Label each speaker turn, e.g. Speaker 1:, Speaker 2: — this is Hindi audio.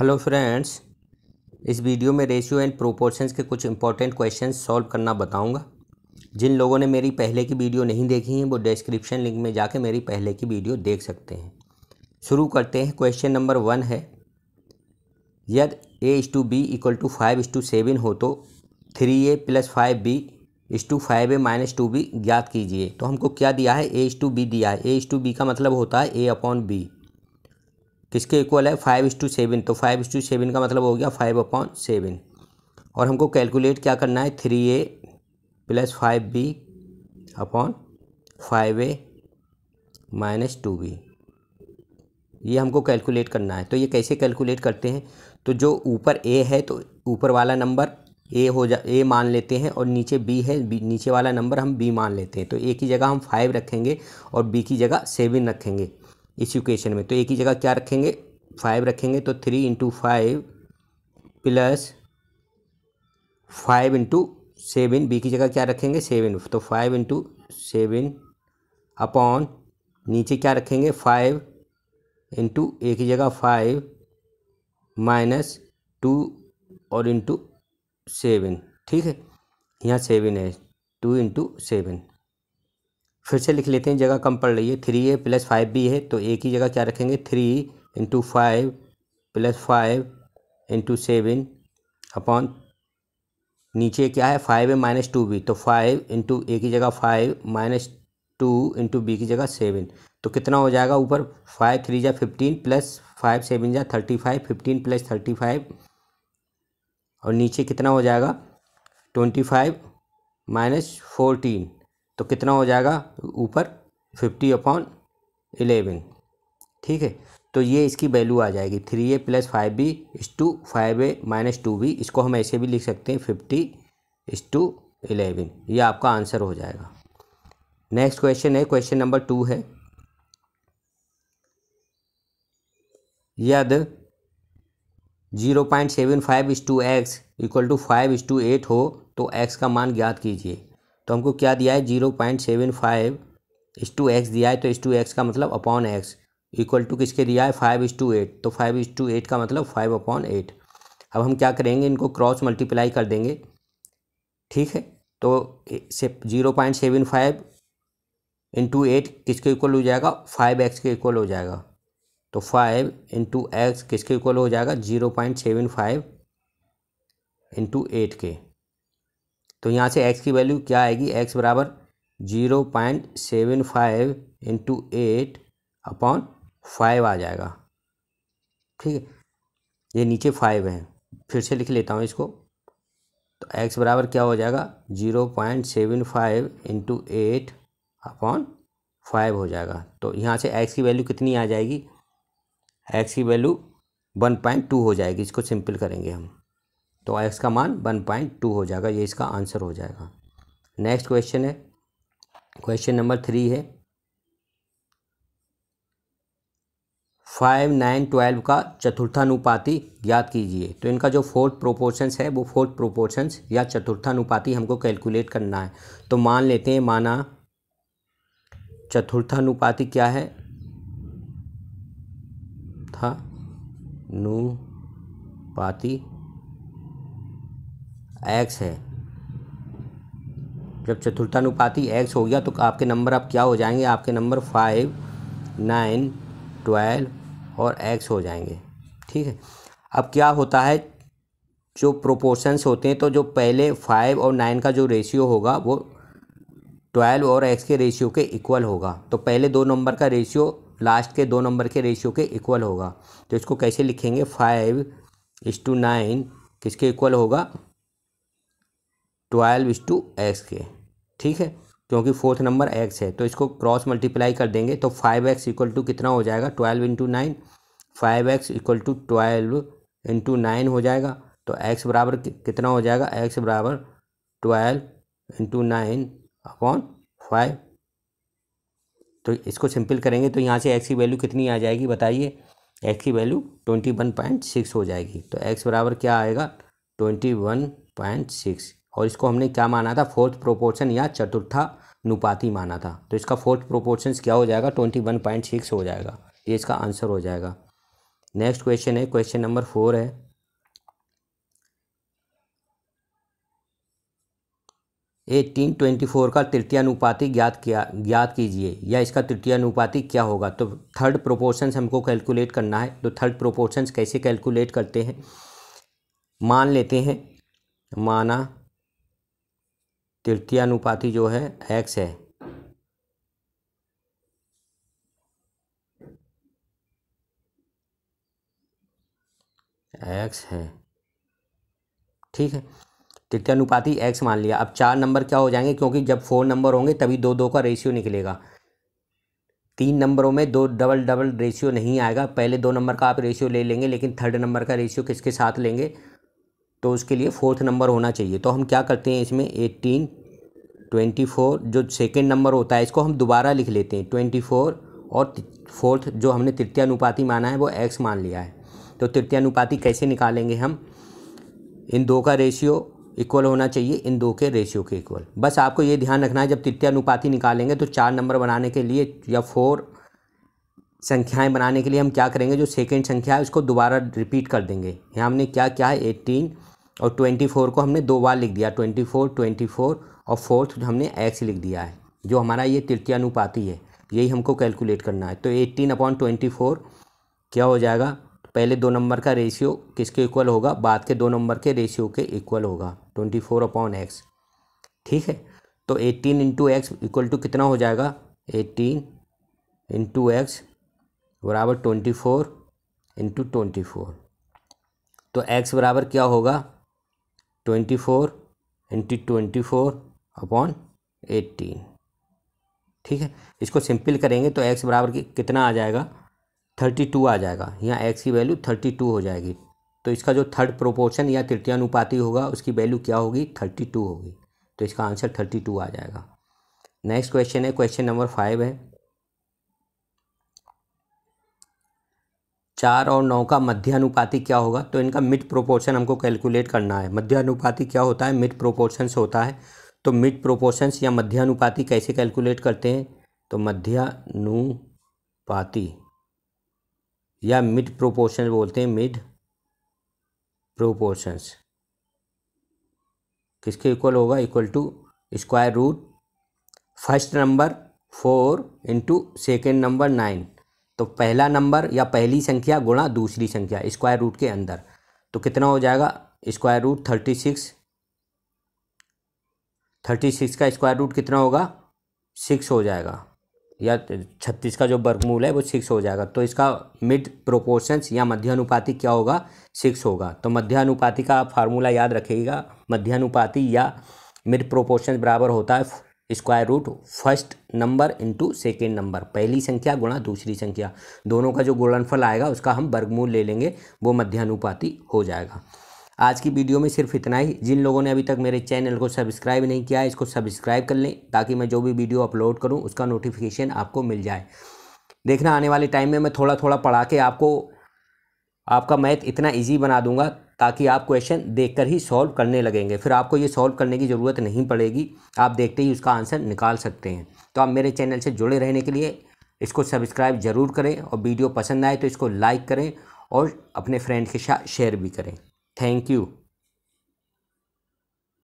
Speaker 1: हेलो फ्रेंड्स इस वीडियो में रेशियो एंड प्रोपोर्शंस के कुछ इंपॉर्टेंट क्वेश्चन सॉल्व करना बताऊंगा जिन लोगों ने मेरी पहले की वीडियो नहीं देखी है वो डिस्क्रिप्शन लिंक में जाके मेरी पहले की वीडियो देख सकते हैं शुरू करते हैं क्वेश्चन नंबर वन है यद A is to B equal to five is to seven हो तो three A plus five B is to five A minus two B ज्ञात कीजिए तो हमको क्या दिया है ए इज टू बी दिया है ए इज टू बी का मतलब होता है ए अपॉन बी किसके इक्वल है फाइव इस टू सेवन तो फाइव इस टू सेवन का मतलब हो गया फाइव अपॉन सेवन और हमको कैलकुलेट क्या करना है three A plus five B upon five A minus two B ये हमको कैलकुलेट करना है तो ये कैसे कैलकुलेट करते हैं तो जो ऊपर ए है तो ऊपर वाला नंबर ए हो जा ए मान लेते हैं और नीचे बी है बी नीचे वाला नंबर हम बी मान लेते हैं तो ए की जगह हम फाइव रखेंगे और बी की जगह सेवन रखेंगे इस इक्वेशन में तो एक ही जगह क्या रखेंगे फाइव रखेंगे तो three into five plus five into seven B की जगह क्या रखेंगे सेवन तो फाइव इंटू सेवन अपॉन नीचे क्या रखेंगे फाइव इंटू ए की जगह फाइव माइनस टू और इंटू सेवन ठीक है यहाँ सेवन है टू इंटू सेवन फिर से लिख लेते हैं जगह कम पड़ रही है three A plus five B है तो एक ही जगह क्या रखेंगे three into five plus five into seven upon नीचे क्या है five A minus two B तो फाइव इंटू ए की जगह five minus two into B की जगह सेवन तो कितना हो जाएगा ऊपर फाइव थ्री जा फिफ्टीन प्लस फाइव सेवन जा thirty five fifteen plus thirty five और नीचे कितना हो जाएगा ट्वेंटी फाइव माइनस फोर्टीन तो कितना हो जाएगा ऊपर फिफ्टी अपॉन एलेवन ठीक है तो ये इसकी वैल्यू आ जाएगी three A plus five B is to five A minus two B इसको हम ऐसे भी लिख सकते हैं फिफ्टी इस टू इलेवन ये आपका आंसर हो जाएगा नेक्स्ट क्वेश्चन है क्वेश्चन नंबर टू है यद zero point seven five is to X equal to five is to eight हो तो एक्स का मान ज्ञात कीजिए तो हमको क्या दिया है zero point seven five is to X दिया है तो इस टू एक्स का मतलब अपॉन एक्स इक्वल टू किसके दिया है फाइव इस टू एट तो फाइव इस टू एट का मतलब फाइव अपॉन एट अब हम क्या करेंगे इनको क्रॉस मल्टीप्लाई कर देंगे ठीक है तो zero point seven five into eight किसके इक्वल हो जाएगा फाइव एक्स के इक्वल हो जाएगा तो फाइव इंटू एक्स किसके इक्वल हो जाएगा zero point seven five into eight के तो यहाँ से एक्स की वैल्यू क्या आएगी एक्स बराबर zero point seven five into eight upon five आ जाएगा ठीक है ये नीचे फाइव है फिर से लिख लेता हूँ इसको तो एक्स बराबर क्या हो जाएगा zero point seven five into eight upon five हो जाएगा तो यहाँ से एक्स की वैल्यू कितनी आ जाएगी एक्स की वैल्यू वन पॉइंट टू हो जाएगी इसको सिंपल करेंगे हम तो एक्स का मान वन पॉइंट टू हो जाएगा ये इसका आंसर हो जाएगा नेक्स्ट क्वेश्चन है क्वेश्चन नंबर थ्री है फाइव नाइन ट्वेल्व का चतुर्थानुपाति ज्ञात कीजिए तो इनका जो फोर्थ प्रोपोर्शंस है वो फोर्थ प्रोपोर्शंस या चतुर्थानुपाति हमको कैलकुलेट करना है तो मान लेते हैं माना चतुर्थानुपाति क्या है था नुपाति एक्स है जब चतुर्थानुपाती एक्स हो गया तो आपके नंबर अब क्या हो जाएंगे आपके नंबर फाइव नाइन ट्वेल्व और एक्स हो जाएंगे ठीक है अब क्या होता है जो प्रोपोर्शंस होते हैं तो जो पहले फाइव और नाइन का जो रेशियो होगा वो ट्वेल्व और एक्स के रेशियो के इक्वल होगा तो पहले दो नंबर का रेशियो लास्ट के दो नंबर के रेशियो के इक्वल होगा तो इसको कैसे लिखेंगे फाइव इस टू नाइन किसके इक्वल होगा ट्वेल्व इस टू एक्स के ठीक है क्योंकि फोर्थ नंबर एक्स है तो इसको क्रॉस मल्टीप्लाई कर देंगे तो फाइव एक्स इक्वल टू कितना हो जाएगा twelve into nine five X equal to twelve into nine हो जाएगा तो एक्स बराबर कितना हो जाएगा एक्स बराबर twelve into nine upon five तो इसको सिंपल करेंगे तो यहाँ से एक्स की वैल्यू कितनी आ जाएगी बताइए एक्स की value twenty one point six हो जाएगी तो एक्स बराबर क्या आएगा ट्वेंटी वन पॉइंट सिक्स और इसको हमने क्या माना था फोर्थ प्रोपोर्शन या चतुर्था अनुपाति माना था तो इसका फोर्थ प्रोपोर्शन क्या हो जाएगा ट्वेंटी वन पॉइंट सिक्स हो जाएगा ये इसका आंसर हो जाएगा नेक्स्ट क्वेश्चन है क्वेश्चन नंबर फोर है एटीन ट्वेंटी फोर का तृतीय अनुपाति ज्ञात किया ज्ञात कीजिए या इसका तृतीय अनुपाति क्या होगा तो थर्ड प्रोपोर्शंस हमको कैलकुलेट करना है तो थर्ड प्रोपोर्शन कैसे कैलकुलेट करते हैं मान लेते हैं माना तृतीयानुपाति जो है एक्स है एक्स है ठीक है तृतीयानुपाति एक्स मान लिया अब चार नंबर क्या हो जाएंगे क्योंकि जब फोर नंबर होंगे तभी दो दो का रेशियो निकलेगा तीन नंबरों में दो डबल डबल रेशियो नहीं आएगा पहले दो नंबर का आप रेशियो ले लेंगे लेकिन थर्ड नंबर का रेशियो किसके साथ लेंगे तो उसके लिए फोर्थ नंबर होना चाहिए तो हम क्या करते हैं इसमें एट्टीन ट्वेंटी फोर जो सेकेंड नंबर होता है इसको हम दोबारा लिख लेते हैं ट्वेंटी फोर और फोर्थ जो हमने तृतीय अनुपाति माना है वो एक्स मान लिया है तो तृतीय अनुपाति कैसे निकालेंगे हम इन दो का रेशियो इक्वल होना चाहिए इन दो के रेशियो के इक्वल बस आपको ये ध्यान रखना है जब तृतीय अनुपाति निकालेंगे तो चार नंबर बनाने के लिए या फोर संख्याएं बनाने के लिए हम क्या करेंगे जो सेकेंड संख्या है उसको दोबारा रिपीट कर देंगे यहाँ हमने क्या क्या है एट्टीन और ट्वेंटी फोर को हमने दो बार लिख दिया ट्वेंटी फोर ट्वेंटी फोर और फोर्थ हमने एक्स लिख दिया है जो हमारा ये अनुपाती है यही हमको कैलकुलेट करना है तो 18 अपॉन ट्वेंटी फोर क्या हो जाएगा पहले दो नंबर का रेशियो किसके इक्वल होगा बाद के दो नंबर के रेशियो के इक्वल होगा ट्वेंटी फोर अपॉन एक्स ठीक है तो eighteen into X equal to कितना हो जाएगा एट्टीन इंटू एक्स बराबर twenty four into twenty four तो एक्स बराबर क्या होगा twenty four into twenty four upon eighteen ठीक है इसको सिंपल करेंगे तो एक्स बराबर की कितना आ जाएगा थर्टी टू आ जाएगा यहाँ एक्स की वैल्यू थर्टी टू हो जाएगी तो इसका जो थर्ड प्रोपोर्शन या तृतीयानुपाति होगा उसकी वैल्यू क्या होगी थर्टी टू होगी तो इसका आंसर थर्टी टू आ जाएगा नेक्स्ट क्वेश्चन है क्वेश्चन नंबर फाइव है चार और नौ का मध्य अनुपाति क्या होगा तो इनका मिड प्रोपोर्शन हमको कैलकुलेट करना है मध्य अनुपाति क्या होता है मिड प्रोपोर्शंस होता है तो मिड प्रोपोर्शंस या अनुपाति कैसे कैलकुलेट करते हैं तो मध्य अनुपाति या मिड प्रोपोर्शन बोलते हैं मिड प्रोपोर्शंस किसके इक्वल होगा equal to square root first number four into second number nine तो पहला नंबर या पहली संख्या गुणा दूसरी संख्या स्क्वायर रूट के अंदर तो कितना हो जाएगा square root thirty six thirty six का स्क्वायर रूट कितना होगा सिक्स हो जाएगा या छत्तीस का जो वर्गमूल है वो सिक्स हो जाएगा तो इसका मिड प्रोपोर्शंस या मध्यानुपाति क्या होगा सिक्स होगा तो मध्यानुपाति का फार्मूला याद रखिएगा मध्यानुपाति या मिड प्रोपोर्शन बराबर होता है square root first number into second number पहली संख्या गुणा दूसरी संख्या दोनों का जो गुणनफल आएगा उसका हम वर्गमूल ले लेंगे वो मध्यानुपाती हो जाएगा आज की वीडियो में सिर्फ इतना ही जिन लोगों ने अभी तक मेरे चैनल को सब्सक्राइब नहीं किया है इसको सब्सक्राइब कर लें ताकि मैं जो भी वीडियो अपलोड करूँ उसका नोटिफिकेशन आपको मिल जाए देखना आने वाले टाइम में मैं थोड़ा थोड़ा पढ़ा के आपको आपका मैथ इतना ईजी बना दूंगा ताकि आप क्वेश्चन देखकर ही सॉल्व करने लगेंगे फिर आपको ये सॉल्व करने की ज़रूरत नहीं पड़ेगी आप देखते ही उसका आंसर निकाल सकते हैं तो आप मेरे चैनल से जुड़े रहने के लिए इसको सब्सक्राइब ज़रूर करें और वीडियो पसंद आए तो इसको लाइक करें और अपने फ्रेंड के साथ शेयर भी करें थैंक यू